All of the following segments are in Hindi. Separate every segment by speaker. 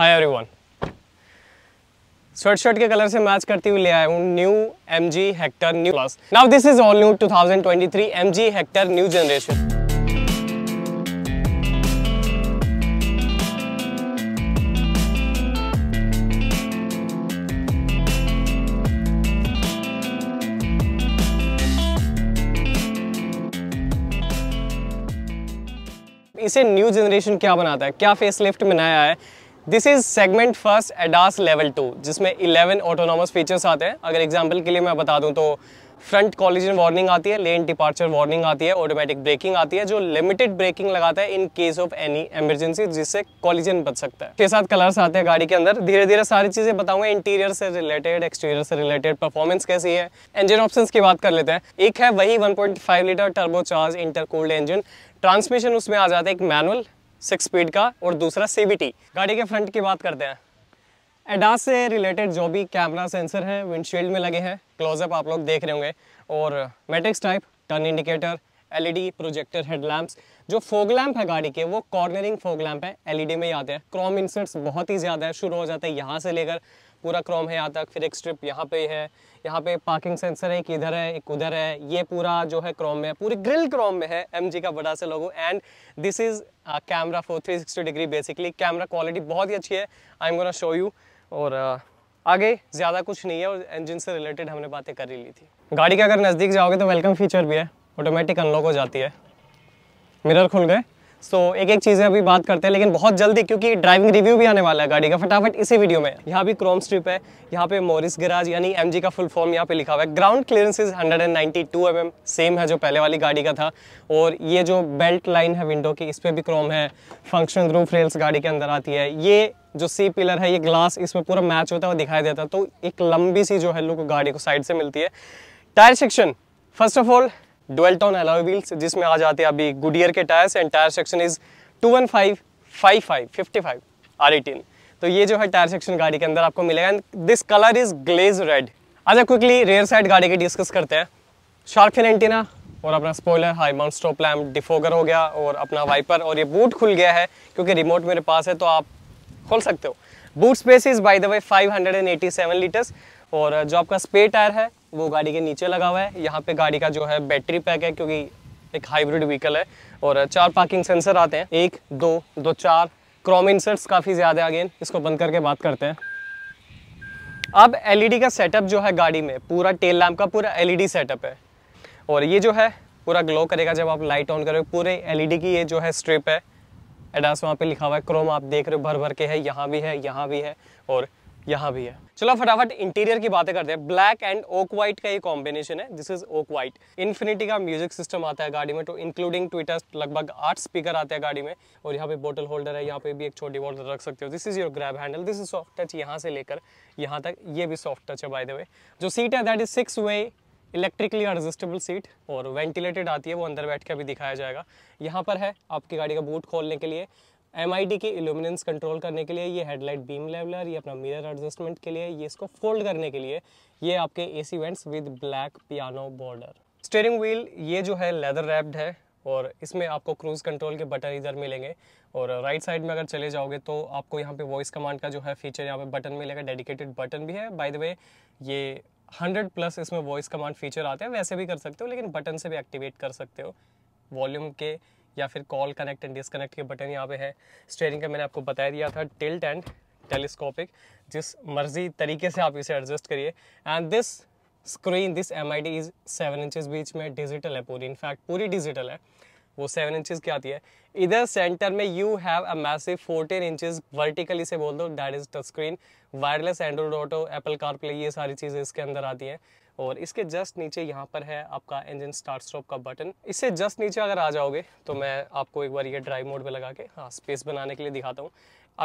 Speaker 1: हाय एवरीवन स्वेट शर्ट के कलर से मैच करती हुई ले आया हूँ new M G Hector new plus now this is all new 2023 M G Hector new generation इसे न्यू जनरेशन क्या बनाता है क्या फेसलिफ्ट में नया है this is segment first ADAS level two जिसमें इलेवन ऑटोनॉमस फीचर्स आते हैं अगर एग्जाम्पल के लिए मैं बता दूं तो फ्रंट कॉलिजन वार्निंग आती है लेन डिपार्चर वार्निंग आती है ऑटोमेटिक ब्रेकिंग आती है जो लिमिटेड ब्रेकिंग लगाता है in case of any emergency जिससे कॉलिजन बच सकता है के साथ कलर्स आते हैं गाड़ी के अंदर धीरे धीरे सारी चीजें बताऊंगा इंटीरियर से रिलेटेड एक्सटीरियर से रिलेटेड परफॉर्मेंस कैसी है इंजन ऑप्शन की बात कर लेते हैं एक है वही one litre charge intercooled engine transmission उसमें आ जाता है एक मैनुअल सिक्स स्पीड का और दूसरा सीवीटी गाड़ी के फ्रंट की बात करते हैं एडास से रिलेटेड जो भी कैमरा सेंसर है विंडशील्ड में लगे हैं क्लोजअप आप लोग देख रहे होंगे और matrix type turn indicator LED projector headlamps जो फोग लैम्प है गाड़ी के वो कॉर्नरिंग फोग लैम्प है एलईडी में ही आते हैं क्रॉम इंसर्ट्स बहुत ही ज़्यादा है शुरू हो जाता है यहाँ से लेकर पूरा क्रॉम है यहाँ तक फिर एक स्ट्रिप यहाँ पे है यहाँ पे पार्किंग सेंसर है एक इधर है एक उधर है ये पूरा जो है क्रोम में है पूरी ग्रिल क्रॉम में है एम का बड़ा सा logo and this is camera four three sixty degree basically camera quality बहुत ही अच्छी है I am gonna show you और uh, आगे ज़्यादा कुछ नहीं है और इंजन से रिलेटेड हमने बातें कर ही ली थी गाड़ी के अगर नज़दीक जाओगे तो वेलकम फीचर भी है ऑटोमेटिक अनलॉक हो जाती है मिरर खुल गए सो so, एक एक चीज़ें अभी बात करते हैं लेकिन बहुत जल्दी क्योंकि ड्राइविंग रिव्यू भी आने वाला है गाड़ी का फटाफट इसी वीडियो में यहाँ भी क्रोम स्ट्रिप है यहाँ पे मोरिस गिराज यानी एम का फुल फॉर्म यहाँ पे लिखा हुआ है ground clearance is hundred MM same है जो पहले वाली गाड़ी का था और ये जो बेल्ट लाइन है विंडो की इस पर भी क्रोम है फंक्शन रूफ रेल्स गाड़ी के अंदर आती है ये जो सी पिलर है ये ग्लास इसमें पूरा मैच होता है वो दिखाई देता है तो एक लंबी सी जो है लोग गाड़ी को साइड से मिलती है tyre section first of all dual tone tone wheels जिसमें आ जाते हैं अभी गुडियर के tyres and tyre section is two one five five five fifty five R eighteen तो ये जो है टायर सेक्शन गाड़ी के अंदर आपको मिलेगा and this colour is glaze red अच्छा क्विकली रेयर साइड गाड़ी के डिस्कस करते हैं शार्क फिन एंटीना और अपना spoiler high mount stop lamp defogger हो गया और अपना वाइपर और ये बूट खुल गया है क्योंकि रिमोट मेरे पास है तो आप खोल सकते हो boot space is by the way seven litres और जो आपका स्पे टायर है वो गाड़ी के नीचे लगा हुआ है यहाँ पे गाड़ी का जो है बैटरी पैक है क्योंकि एक हाइब्रिड व्हीकल है और चार पार्किंग सेंसर आते हैं एक दो दो चार क्रोम इंसर्ट्स काफ़ी ज़्यादा अगेन इसको बंद करके बात करते हैं अब एलईडी e का सेटअप जो है गाड़ी में पूरा टेल लैम्प का पूरा एलईडी सेटअप e है और ये जो है पूरा ग्लो करेगा जब आप लाइट ऑन करोगे पूरे एलईडी e की ये जो है स्ट्रिप है एडास वहाँ पे लिखा हुआ है क्रोम आप देख रहे हो भर भर के है यहाँ भी है यहाँ भी है और यहाँ भी है चलो फटाफट इंटीरियर की बातें करते हैं ब्लैक एंड ओक व्हाइट का ये कॉम्बिनेशन है this is oak white infinity का म्यूजिक सिस्टम आता है गाड़ी में तो इंक्लूडिंग ट्विटर लगभग आठ स्पीकर आते हैं गाड़ी में और यहाँ पे बोटल होल्डर है यहाँ पे भी एक छोटी बॉटल रख सकते हो this is your grab handle this is soft touch यहाँ से लेकर यहाँ तक ये भी सॉफ्ट टच है बाय द वे जो सीट है that is six way electrically adjustable seat और वेंटिलेटेड आती है वो अंदर बैठ के अभी दिखाया जाएगा यहाँ पर है आपकी गाड़ी का बूट खोलने के लिए एम की इल्यूमिनेंस कंट्रोल करने के लिए ये हेडलाइट बीम लेवलर ये अपना मिरर एडजस्टमेंट के लिए ये इसको फोल्ड करने के लिए ये आपके A C vents with black piano border steering wheel ये जो है लेदर रैप्ड है और इसमें आपको क्रूज़ कंट्रोल के बटन इधर मिलेंगे और राइट साइड में अगर चले जाओगे तो आपको यहाँ पे वॉइस कमांड का जो है फीचर यहाँ पे बटन मिलेगा डेडिकेटेड बटन भी है बाय द वे ये 100 प्लस इसमें वॉइस कमांड फीचर आते हैं वैसे भी कर सकते हो लेकिन बटन से भी एक्टिवेट कर सकते हो वॉल्यूम के या फिर कॉल कनेक्ट एंड डिसकनेक्ट के बटन यहाँ पे है स्टेयरिंग का मैंने आपको बताया दिया था टिल्ट एंड टेलीस्कोपिक जिस मर्जी तरीके से आप इसे एडजस्ट करिए and this screen this M I D is seven inches बीच में डिजिटल है पूरी इनफैक्ट पूरी डिजिटल है वो सेवन इंचज की आती है इधर सेंटर में you have a massive fourteen inches vertically से बोल दो that is touch screen wireless Android auto Apple car play ये सारी चीज़ें इसके अंदर आती हैं और इसके जस्ट नीचे यहाँ पर है आपका इंजन स्टार्ट स्टॉप का बटन इससे जस्ट नीचे अगर आ जाओगे तो मैं आपको एक बार ये ड्राइव मोड में लगा के हाँ स्पेस बनाने के लिए दिखाता हूँ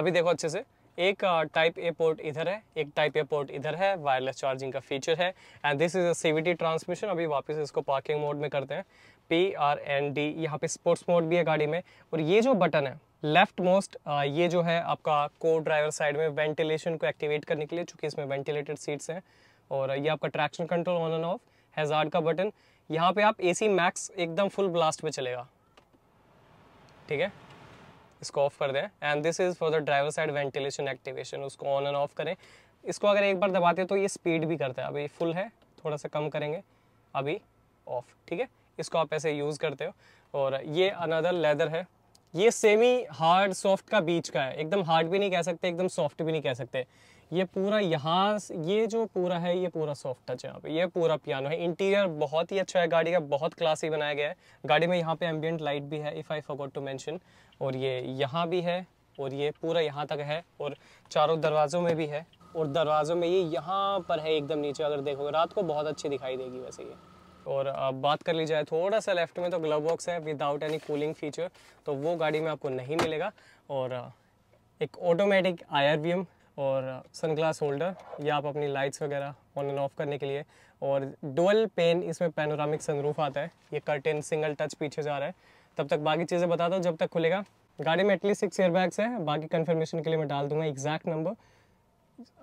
Speaker 1: अभी देखो अच्छे से एक टाइप ए पोर्ट इधर है एक टाइप ए पोर्ट इधर है वायरलेस चार्जिंग का फीचर है and this is CVT transmission अभी वापस इसको पार्किंग मोड में करते हैं पी आर एन डी यहाँ पे स्पोर्ट्स मोड भी है गाड़ी में और ये जो बटन है लेफ्ट मोस्ट ये जो है आपका को ड्राइवर साइड में वेंटिलेशन को एक्टिवेट करने के लिए चूंकि इसमें वेंटिलेटेड सीट्स हैं और ये आपका traction control on and off hazard का बटन यहाँ पे आप एसी मैक्स एकदम फुल ब्लास्ट पे चलेगा ठीक है इसको ऑफ कर दें and this is for the driver side ventilation activation उसको ऑन एंड ऑफ करें इसको अगर एक बार दबाते हैं तो ये स्पीड भी करता है अभी फुल है थोड़ा सा कम करेंगे अभी ऑफ ठीक है इसको आप ऐसे यूज़ करते हो और ये अनदर लेदर है ये सेमी हार्ड सॉफ्ट का बीच का है एकदम हार्ड भी नहीं कह सकते एकदम सॉफ्ट भी नहीं कह सकते ये पूरा यहाँ ये जो पूरा है ये पूरा सॉफ्ट टच है यहाँ पे ये पूरा पियानो है इंटीरियर बहुत ही अच्छा है गाड़ी का बहुत क्लासी बनाया गया है गाड़ी में यहाँ पे एम्बियंट लाइट भी है if I forgot to mention और ये यहाँ भी है और ये पूरा यहाँ तक है और चारों दरवाज़ों में भी है और दरवाज़ों में ये यहाँ पर है एकदम नीचे अगर देखोगे रात को बहुत अच्छी दिखाई देगी वैसे ये और अब बात कर ली जाए थोड़ा सा लेफ्ट में तो ग्लव बॉक्स है विदाउट एनी कूलिंग फीचर तो वो गाड़ी में आपको नहीं मिलेगा और एक ऑटोमेटिक आई और सनग्लास होल्डर या आप अपनी लाइट्स वगैरह ऑन एंड ऑफ करने के लिए और डुअल पेन इसमें पेनोरामिक सनरूफ आता है ये कर्टेन सिंगल टच पीछे जा रहा है तब तक बाकी चीज़ें बता दो जब तक खुलेगा गाड़ी में एटलीस्ट सिक्स एयरबैग्स हैं बाकी कन्फर्मेशन के लिए मैं डाल दूंगा एग्जैक्ट नंबर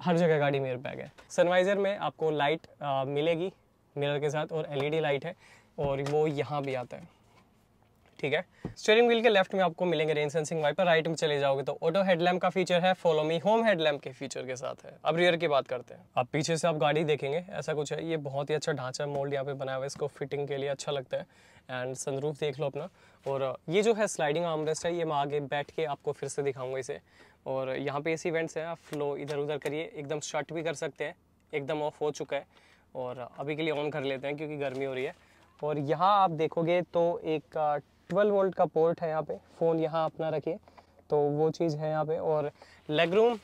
Speaker 1: हर जगह गाड़ी में एयरबैग है सनवाइज़र में आपको लाइट आ, मिलेगी मिरर के साथ और एलईडी लाइट है और वो यहाँ भी आता है ठीक है स्टेयरिंग व्हील के लेफ्ट में आपको मिलेंगे रेन सेंसिंग वाइपर राइट में चले जाओगे तो ऑटो हेडलैम्प का फीचर है फॉलो मी होम हेडलैम्प के फीचर के साथ है अब रियर की बात करते हैं आप पीछे से आप गाड़ी देखेंगे ऐसा कुछ है ये बहुत ही अच्छा ढांचा मोल्ड यहाँ पे बनाया हुआ है इसको फिटिंग के लिए अच्छा लगता है एंड सनरूफ देख लो अपना और ये जो है स्लाइडिंग आमरेस्ट है ये मैं आगे बैठ के आपको फिर से दिखाऊंगा इसे और यहाँ पे ऐसे इवेंट्स हैं आप फ्लो इधर उधर करिए एकदम शर्ट भी कर सकते हैं एकदम ऑफ हो चुका है और अभी के लिए ऑन कर लेते हैं क्योंकि गर्मी हो रही है और यहाँ आप देखोगे तो एक 12 वोल्ट का पोर्ट है यहाँ पे फ़ोन यहाँ अपना रखिए तो वो चीज़ है यहाँ पे और leg room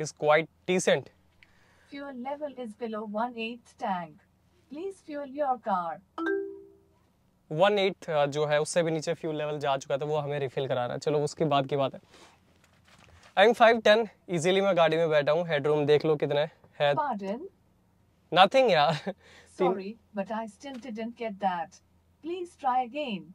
Speaker 1: is quite decent fuel level is below 1/8 tank please fuel your car 1/8 जो है उससे भी नीचे फ्यूल लेवल जा चुका था तो वो हमें रिफिल करा रहा है चलो उसके बाद की बात है I am five ten easily मैं गाड़ी में बैठा हूँ हेडरूम देख लो कितना है नथिंग यार sorry but I still didn't get that please try again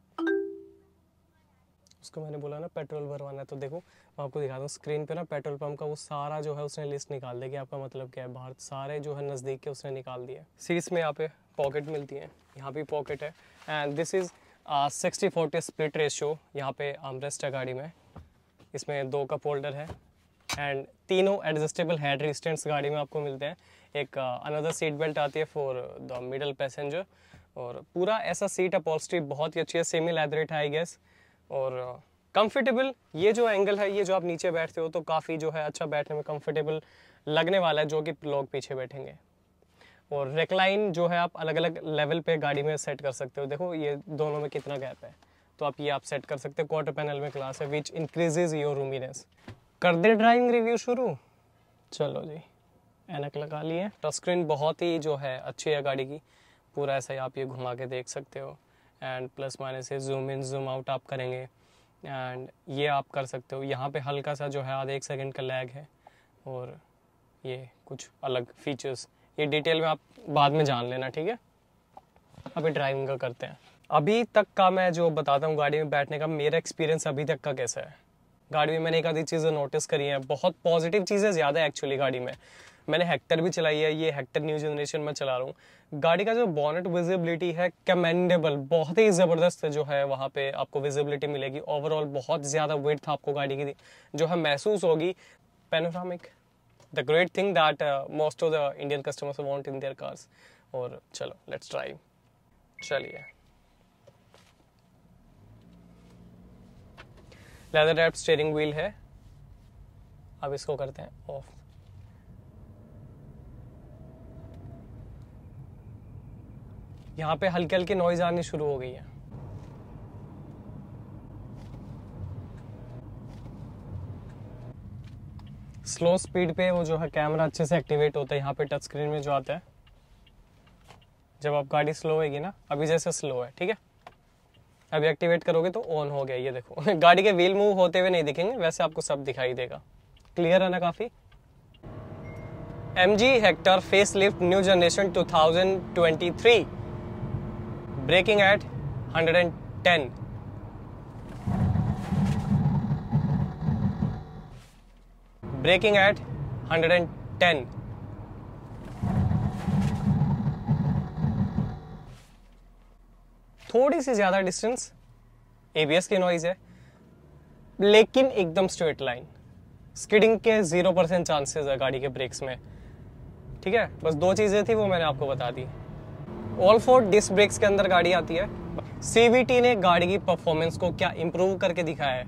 Speaker 1: उसको मैंने बोला ना पेट्रोल भरवाना है तो देखो मैं आपको दिखा दूँ स्क्रीन पे ना पेट्रोल पंप का वो सारा जो है उसने लिस्ट निकाल दिया कि आपका मतलब क्या है बाहर सारे जो है नज़दीक के उसने निकाल दिए सीट्स में यहाँ पे पॉकेट मिलती हैं यहाँ भी पॉकेट है and this is sixty forty split ratio यहाँ पे आमरेस्ट है गाड़ी में इसमें दो कप होल्डर है एंड तीनों एडजस्टेबल हेड रिस्टेंट्स गाड़ी में आपको मिलते हैं एक अनदर सीट बेल्ट आती है फॉर द मिडल पैसेंजर और पूरा ऐसा सीट अपॉल्स्ट्री बहुत ही अच्छी है सेमी लैदरेट आई गैस और कंफर्टेबल ये जो एंगल है ये जो आप नीचे बैठते हो तो काफ़ी जो है अच्छा बैठने में कंफर्टेबल लगने वाला है जो कि लोग पीछे बैठेंगे और रेकलाइन जो है आप अलग अलग लेवल पे गाड़ी में सेट कर सकते हो देखो ये दोनों में कितना गैप है तो आप ये आप सेट कर सकते हो क्वार्टर पैनल में क्लास है विच इंक्रीजेज योर रूमीनेस कर दे ड्राइविंग रिव्यू शुरू चलो जी एनक लगा लिए टच स्क्रीन बहुत ही जो है अच्छी है गाड़ी की पूरा ऐसा ही आप ये घुमा के देख सकते हो एंड प्लस माइनस से जूम इन जूम आउट आप करेंगे एंड ये आप कर सकते हो यहाँ पे हल्का सा जो है आधा एक सेकंड का लैग है और ये कुछ अलग फीचर्स ये डिटेल में आप बाद में जान लेना ठीक है अभी ड्राइविंग का करते हैं अभी तक का मैं जो बताता हूँ गाड़ी में बैठने का मेरा एक्सपीरियंस अभी तक का कैसा है गाड़ी में मैंने एक आधी चीज़ें नोटिस करी हैं बहुत पॉजिटिव चीज़ें ज़्यादा है एक्चुअली गाड़ी में मैंने हेक्टर भी चलाई है ये हेक्टर न्यू जनरेशन में चला रहा हूँ गाड़ी का जो बॉनेट विजिबिलिटी है कमेंडेबल बहुत ही ज़बरदस्त जो है वहाँ पे आपको विजिबिलिटी मिलेगी ओवरऑल बहुत ज़्यादा वेट था आपको गाड़ी की जो है महसूस होगी panoramic the great thing that most of the Indian customers want in their cars और चलो लेट्स ट्राई चलिए लेदर रैप स्टेयरिंग व्हील है अब इसको करते हैं ऑफ यहाँ पे हल्के हल्के नॉइज आने शुरू हो गई है स्लो स्पीड पे वो जो है कैमरा अच्छे से एक्टिवेट होता है यहाँ पे टच स्क्रीन में जो आता है जब आप गाड़ी स्लो होगी ना अभी जैसे स्लो है ठीक है अभी एक्टिवेट करोगे तो ऑन हो गया ये देखो गाड़ी के व्हील मूव होते हुए नहीं दिखेंगे वैसे आपको सब दिखाई देगा क्लियर है ना काफ़ी M G Hector face lift new generation three braking at 110 braking at 110 थोड़ी सी ज्यादा डिस्टेंस एबीएस की नॉइज है लेकिन एकदम स्ट्रेट लाइन स्किडिंग के जीरो परसेंट चांसेस है गाड़ी के ब्रेक्स में ठीक है बस दो चीज़ें थी वो मैंने आपको बता दी ऑल फोर डिस्क ब्रेक्स के अंदर गाड़ी आती है सीवीटी ने गाड़ी की परफॉर्मेंस को क्या इंप्रूव करके दिखाया है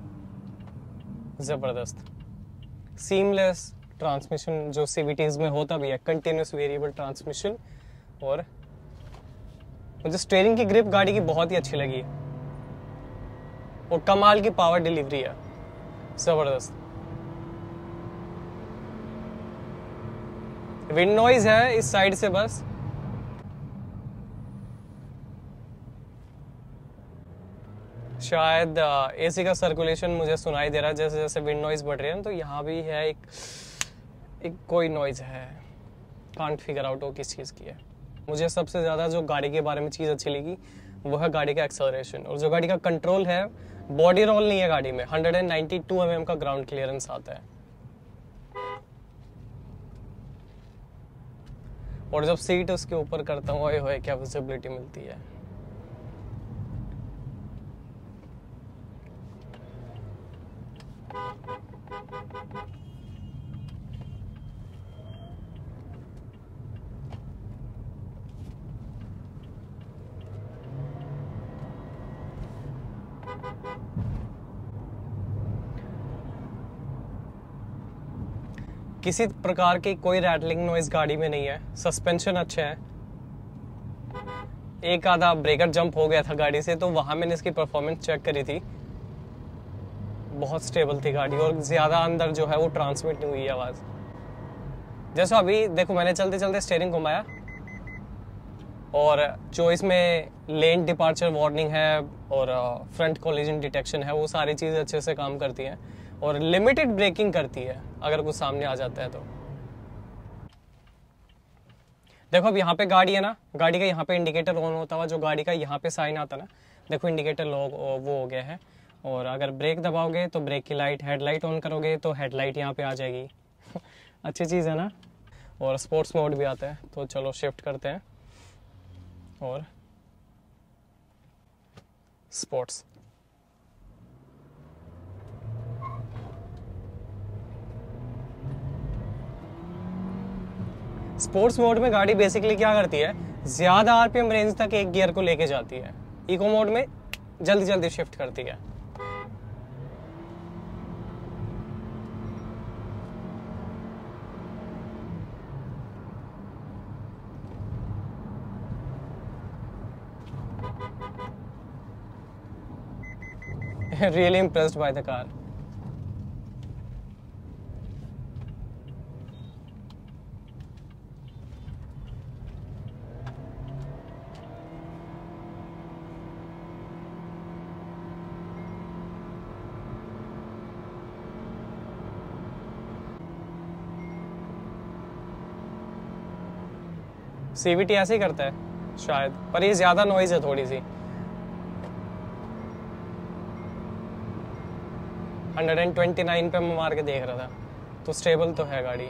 Speaker 1: ज़बरदस्त सीमलेस ट्रांसमिशन जो सीवीटीज में होता भी है कंटिन्यूस वेरिएबल ट्रांसमिशन और मुझे स्टेयरिंग की ग्रिप गाड़ी की बहुत ही अच्छी लगी और कमाल की पावर डिलीवरी है ज़बरदस्त विंड नॉइज है इस साइड से बस शायद एसी का सर्कुलेशन मुझे सुनाई दे रहा है जैसे जैसे विंड नॉइज़ बढ़ रही है ना तो यहाँ भी है एक एक कोई नॉइज़ है कांट फिगर आउट हो किस चीज़ की है मुझे सबसे ज़्यादा जो गाड़ी के बारे में चीज़ अच्छी लगी वो है गाड़ी का एक्सेलरेशन और जो गाड़ी का कंट्रोल है बॉडी रोल नहीं है गाड़ी में hundred and ninety two M M का ग्राउंड क्लियरेंस आता है और जब सीट उसके ऊपर करता हूँ क्या विजिबिलिटी मिलती है किसी प्रकार की कोई रैटलिंग नॉइज गाड़ी में नहीं है सस्पेंशन अच्छे है एक आधा ब्रेकर जंप हो गया था गाड़ी से तो वहां मैंने इसकी परफॉर्मेंस चेक करी थी बहुत स्टेबल थी गाड़ी और ज़्यादा अंदर जो है वो ट्रांसमिट नहीं हुई आवाज़ जैसे अभी देखो मैंने चलते चलते स्टेयरिंग घुमाया और जो इसमें लेन डिपार्चर वार्निंग है और फ्रंट कोलिजन डिटेक्शन है वो सारी चीज़ अच्छे से काम करती हैं और लिमिटेड ब्रेकिंग करती है अगर कुछ सामने आ जाता है तो देखो अब यहाँ पे गाड़ी है ना गाड़ी का यहाँ पे इंडिकेटर ऑन होता हुआ जो गाड़ी का यहाँ पे साइन आता ना देखो इंडिकेटर लो uh, वो हो गया है और अगर ब्रेक दबाओगे तो ब्रेक की लाइट हेडलाइट ऑन करोगे तो हेडलाइट यहाँ पे आ जाएगी अच्छी चीज़ है ना और स्पोर्ट्स मोड भी आता है तो चलो शिफ्ट करते हैं और स्पोर्ट्स स्पोर्ट्स मोड में गाड़ी बेसिकली क्या करती है ज़्यादा आरपीएम रेंज तक एक गियर को लेके जाती है इको मोड में जल्दी जल्दी शिफ्ट करती है really impressed by the car. सी ऐसे ही करता है शायद पर ये ज़्यादा नॉइज़ है थोड़ी सी 129 पे मैं मार के देख रहा था तो स्टेबल तो है गाड़ी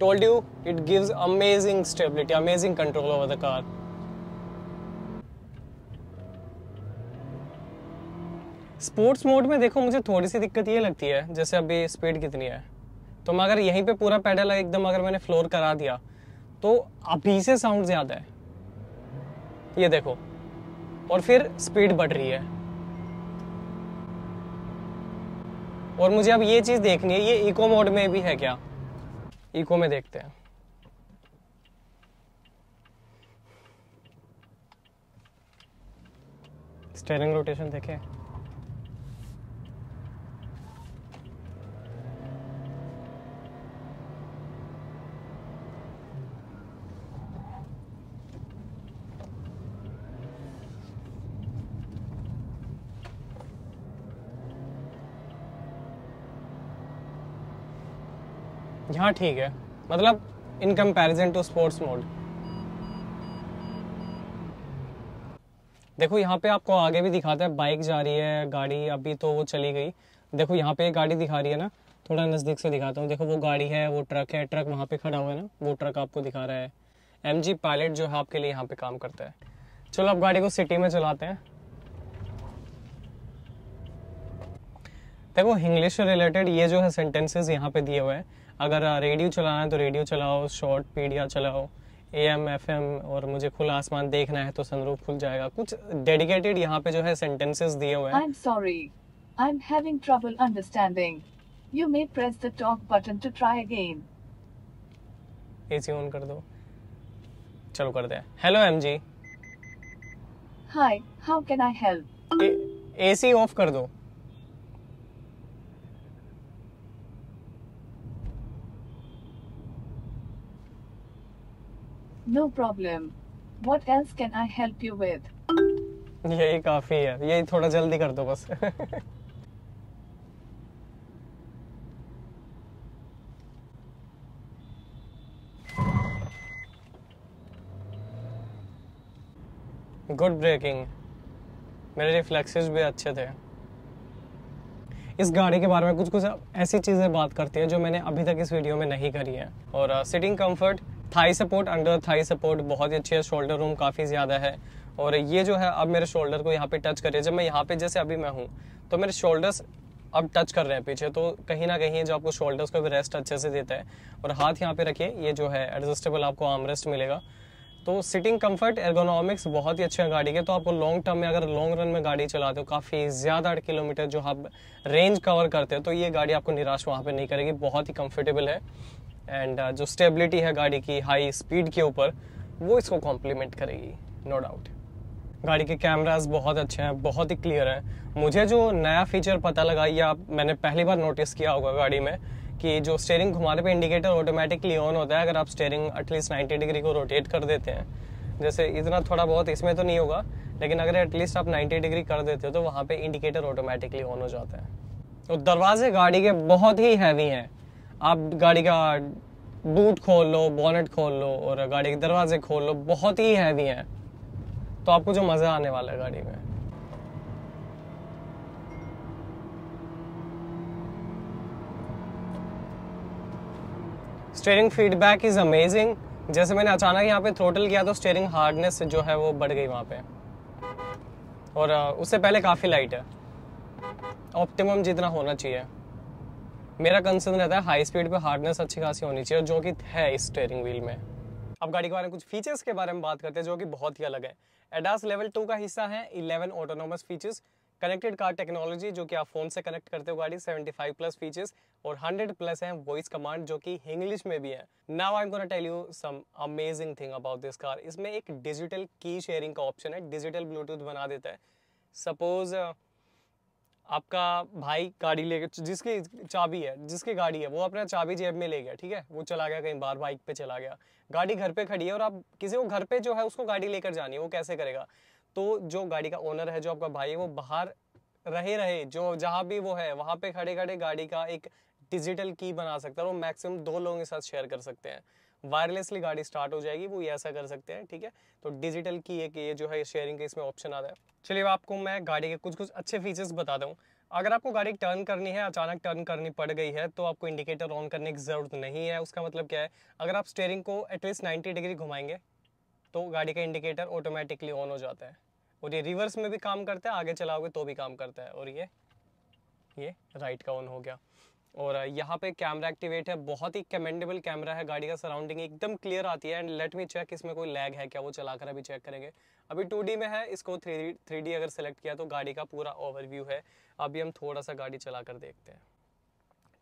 Speaker 1: told you it gives amazing stability amazing control over the car sports mode में देखो मुझे थोड़ी सी दिक्कत ये लगती है जैसे अभी स्पीड कितनी है तो मैं अगर यहीं पे पूरा पैडल एकदम अगर मैंने फ्लोर करा दिया तो अभी से साउंड ज़्यादा है ये देखो और फिर स्पीड बढ़ रही है और मुझे अब ये चीज़ देखनी है ये इको मोड में भी है क्या इको में देखते हैं स्टेरिंग रोटेशन देखें हाँ ठीक है मतलब in comparison to sports mode देखो यहाँ पे आपको आगे भी दिखाता है बाइक जा रही है गाड़ी अभी तो वो चली गई देखो यहाँ पे गाड़ी दिखा रही है ना थोड़ा नज़दीक से दिखाता हूँ देखो वो गाड़ी है वो ट्रक है ट्रक वहाँ पे खड़ा हुआ है ना वो ट्रक आपको दिखा रहा है एम जी पायलट जो है आपके लिए यहाँ पे काम करता है चलो आप गाड़ी को सिटी में चलाते हैं देखो इंग्लिश से रिलेटेड ये जो है सेंटेंसेस यहाँ पे दिए हुए हैं अगर रेडियो चलाना है तो रेडियो चलाओ शॉर्ट पीडिया चलाओ ए एम एफ एम और मुझे खुला आसमान देखना है तो सनरूफ खुल जाएगा कुछ डेडिकेटेड यहाँ पे जो है सेंटेंसेस दिए हुए I am sorry I am having trouble understanding you may press the talk button to try again AC on कर दो चलो कर दे hello M G hi how can I help AC off कर दो no problem what else can I help you with यही काफी है यही थोड़ा जल्दी कर दो बस गुड ब्रेकिंग मेरे रिफ्लेक्सेस भी अच्छे थे इस गाड़ी के बारे में कुछ कुछ ऐसी चीज़ें बात करती है जो मैंने अभी तक इस वीडियो में नहीं करी है और sitting uh, comfort thigh support under thigh support बहुत ही अच्छी है शोल्डर रूम काफ़ी ज़्यादा है और ये जो है अब मेरे शोल्डर को यहाँ पे टच कर रही है जब मैं यहाँ पे जैसे अभी मैं हूँ तो मेरे शोल्डर्स अब टच कर रहे हैं पीछे तो कहीं ना कहीं जो आपको शोल्डर्स को भी रेस्ट अच्छे से देता है और हाथ यहाँ पे रखिए ये जो है एडजस्टेबल आपको आर्म रेस्ट मिलेगा तो सिटिंग कंफर्ट एर्गोनॉमिक्स बहुत ही अच्छे हैं गाड़ी के तो आपको लॉन्ग टर्म में अगर लॉन्ग रन में गाड़ी चलाते हो काफ़ी ज़्यादा किलोमीटर जो आप रेंज कवर करते हो तो ये गाड़ी आपको निराश वहाँ पर नहीं करेगी बहुत ही कम्फर्टेबल है एंड uh, जो स्टेबिलिटी है गाड़ी की हाई स्पीड के ऊपर वो इसको कॉम्प्लीमेंट करेगी नो डाउट गाड़ी के कैमराज बहुत अच्छे हैं बहुत ही क्लियर हैं मुझे जो नया फीचर पता लगा या मैंने पहली बार नोटिस किया होगा गाड़ी में कि जो स्टेयरिंग घुमाने पे इंडिकेटर ऑटोमेटिकली ऑन होता है अगर आप स्टेयरिंग एटलीस्ट नाइन्टी डिग्री को रोटेट कर देते हैं जैसे इतना थोड़ा बहुत इसमें तो नहीं होगा लेकिन अगर एटलीस्ट आप 90 डिग्री कर देते हो तो वहाँ पर इंडिकेटर ऑटोमेटिकली ऑन हो जाता है तो दरवाजे गाड़ी के बहुत ही हैवी हैं आप गाड़ी का बूट खोल लो बॉनेट खोल लो और गाड़ी के दरवाजे खोल लो बहुत ही हैवी है तो आपको जो मज़ा आने वाला है गाड़ी में स्टेयरिंग फीडबैक इज़ अमेजिंग जैसे मैंने अचानक यहाँ पे थ्रोटल किया तो स्टेयरिंग हार्डनेस जो है वो बढ़ गई वहाँ पे और उससे पहले काफ़ी लाइट है ऑप्टिमम जितना होना चाहिए मेरा कंसर्न रहता है हाई स्पीड पे हार्डनेस अच्छी खासी होनी चाहिए जो कि है इस स्टेयरिंग व्हील में अब गाड़ी के बारे में कुछ फीचर्स के बारे में बात करते हैं जो कि बहुत ही अलग है एडास लेवल टू का हिस्सा है eleven autonomous features connected car technology जो कि आप फोन से कनेक्ट करते हो गाड़ी 75 प्लस फीचर्स और 100 प्लस हैं वॉइस कमांड जो कि इंग्लिश में भी है now I am gonna tell you some amazing thing about this car इसमें एक डिजिटल की शेयरिंग का ऑप्शन है डिजिटल ब्लूटूथ बना देता है सपोज uh, आपका भाई गाड़ी लेकर जिसकी चाबी है जिसकी गाड़ी है वो अपना चाबी जेब में ले गया ठीक है वो चला गया कहीं बार बाइक पे चला गया गाड़ी घर पे खड़ी है और आप किसी को घर पे जो है उसको गाड़ी लेकर जानी है वो कैसे करेगा तो जो गाड़ी का ओनर है जो आपका भाई है वो बाहर रहे रहे जो जहाँ भी वो है वहाँ पे खड़े खड़े गाड़ी का एक डिजिटल की बना सकता है वो मैक्सिमम दो लोगों के साथ शेयर कर सकते हैं वायरलेसली गाड़ी स्टार्ट हो जाएगी वो ये ऐसा कर सकते हैं ठीक है तो डिजिटल की एक ये जो है शेयरिंग के इसमें ऑप्शन आ रहा है चलिए आपको मैं गाड़ी के कुछ कुछ अच्छे फीचर्स बता दूँ अगर आपको गाड़ी टर्न करनी है अचानक टर्न करनी पड़ गई है तो आपको इंडिकेटर ऑन करने की ज़रूरत नहीं है उसका मतलब क्या है अगर आप स्टेयरिंग को एटलीस्ट नाइन्टी डिग्री घुमाएंगे तो गाड़ी का इंडिकेटर ऑटोमेटिकली ऑन हो जाता है और ये रिवर्स में भी काम करता है आगे चलाओगे तो भी काम करता है और ये ये राइट का ऑन हो गया और यहाँ पे कैमरा एक्टिवेट है बहुत ही कमेंडेबल कैमरा है गाड़ी का सराउंडिंग एकदम क्लियर आती है एंड लेट मी चेक इसमें कोई लैग है क्या वो चलाकर अभी चेक करेंगे अभी टू में है इसको थ्री थ्री अगर सेलेक्ट किया तो गाड़ी का पूरा ओवरव्यू है अभी हम थोड़ा सा गाड़ी चला कर देखते हैं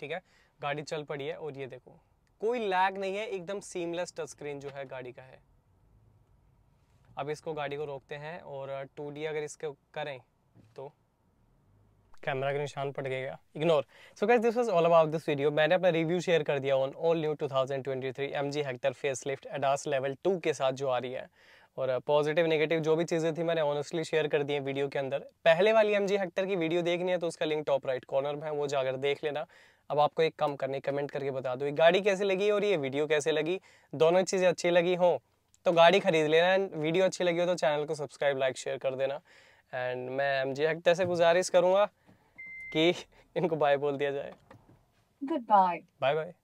Speaker 1: ठीक है गाड़ी चल पड़ी है और ये देखो कोई लैग नहीं है एकदम सीमलेस टच स्क्रीन जो है गाड़ी का है अब इसको गाड़ी को रोकते हैं और टू अगर इसको करें तो कैमरा का निशान पट गया ignore so guys this was all about this video मैंने अपना रिव्यू शेयर कर दिया on all new 2023 MG Hector lift ADAS level two के साथ जो आ रही है और पॉजिटिव uh, नेगेटिव जो भी चीज़ें थी मैंने ऑनेस्टली शेयर कर दी है वीडियो के अंदर पहले वाली एम जी हेक्टर की वीडियो देखनी है तो उसका लिंक टॉप राइट कॉर्नर में है वो जाकर देख लेना अब आपको एक काम करने कमेंट करके बता दो ये गाड़ी कैसे लगी और ये वीडियो कैसे लगी दोनों चीज़ें तो अच्छी लगी हो तो गाड़ी खरीद लेना एंड वीडियो अच्छी लगी हो तो चैनल को सब्सक्राइब लाइक शेयर कर देना एंड मैं एम जी हेक्टर से गुजारिश करूँगा कि इनको बाय बोल दिया जाए गुड बाय बाय बाय